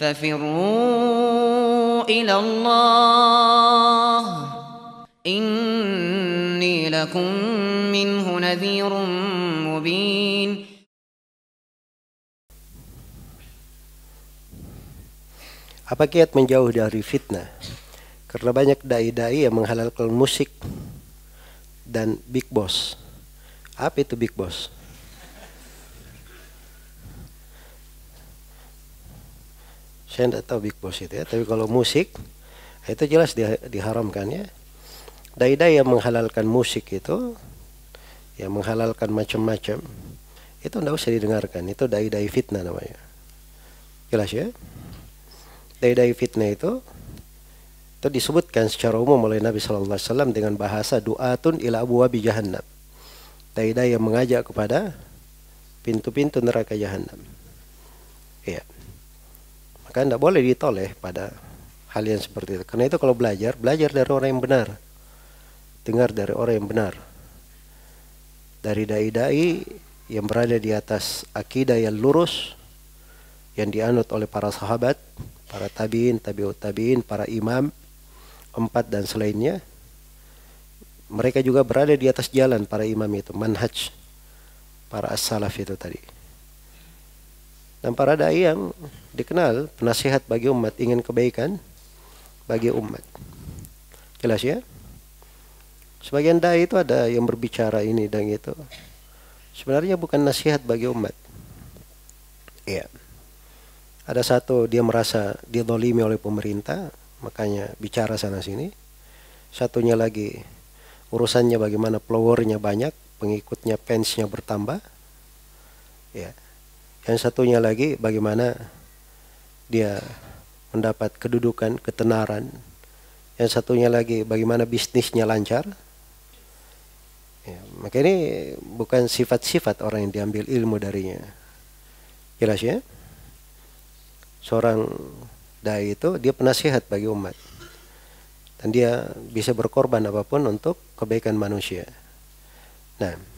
ففروا إلى الله إني لكم منه نذير مبين Apa kiat menjauh dari fitnah? Karena banyak dai-dai yang menghalalkan musik dan big boss. Apa itu big boss? saya tidak tahu Big Boss itu ya tapi kalau musik itu jelas di, diharamkan ya dai-dai yang menghalalkan musik itu yang menghalalkan macam-macam itu tidak usah didengarkan itu dai-dai fitnah namanya jelas ya dai-dai fitnah itu itu disebutkan secara umum oleh Nabi Shallallahu Alaihi Wasallam dengan bahasa doa ila abu wabi jahannam dai-dai yang mengajak kepada pintu-pintu neraka jahannam iya yeah. Maka tidak boleh ditoleh pada hal yang seperti itu. Karena itu kalau belajar, belajar dari orang yang benar. Dengar dari orang yang benar. Dari dai-dai yang berada di atas akidah yang lurus, yang dianut oleh para sahabat, para tabiin, tabiut tabiin, para imam, empat dan selainnya. Mereka juga berada di atas jalan para imam itu, manhaj, para as-salaf itu tadi. Dan para dai yang dikenal penasihat bagi umat, ingin kebaikan bagi umat. Jelas ya? Sebagian dai itu ada yang berbicara ini dan itu. Sebenarnya bukan nasihat bagi umat. Iya. Ada satu dia merasa dia dolimi oleh pemerintah, makanya bicara sana sini. Satunya lagi urusannya bagaimana followernya banyak, pengikutnya fansnya bertambah. Ya yang satunya lagi bagaimana dia mendapat kedudukan, ketenaran. Yang satunya lagi bagaimana bisnisnya lancar. Ya, maka ini bukan sifat-sifat orang yang diambil ilmu darinya. Jelas ya? Seorang dai itu dia penasihat bagi umat. Dan dia bisa berkorban apapun untuk kebaikan manusia. Nah,